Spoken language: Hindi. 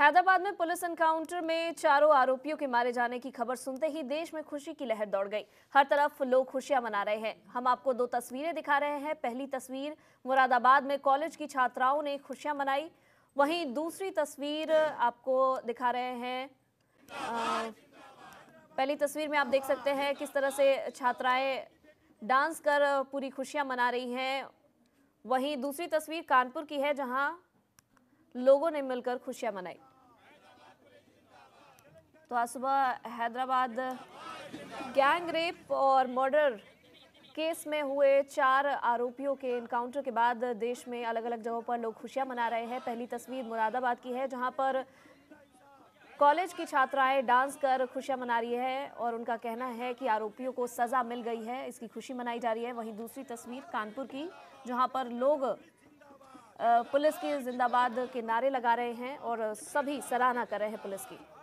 हैदराबाद में पुलिस एनकाउंटर में चारों आरोपियों के मारे जाने की खबर सुनते ही देश में खुशी की लहर दौड़ गई हर तरफ लोग खुशियां मना रहे हैं हम आपको दो तस्वीरें दिखा रहे हैं पहली तस्वीर मुरादाबाद में कॉलेज की छात्राओं ने खुशियां मनाई वहीं दूसरी तस्वीर आपको दिखा रहे हैं आ, पहली तस्वीर में आप देख सकते हैं किस तरह से छात्राएं डांस कर पूरी खुशियां मना रही हैं वहीं दूसरी तस्वीर कानपुर की है जहां लोगों ने मिलकर खुशियां मनाई तो आज सुबह हैदराबाद गैंग रेप और मर्डर केस में हुए चार आरोपियों के इनकाउंटर के बाद देश में अलग अलग जगहों पर लोग खुशियां मना रहे हैं पहली तस्वीर मुरादाबाद की है जहां पर कॉलेज की छात्राएं डांस कर खुशियां मना रही है और उनका कहना है कि आरोपियों को सज़ा मिल गई है इसकी खुशी मनाई जा रही है वहीं दूसरी तस्वीर कानपुर की जहां पर लोग पुलिस की जिंदाबाद के नारे लगा रहे हैं और सभी सराहना कर रहे हैं पुलिस की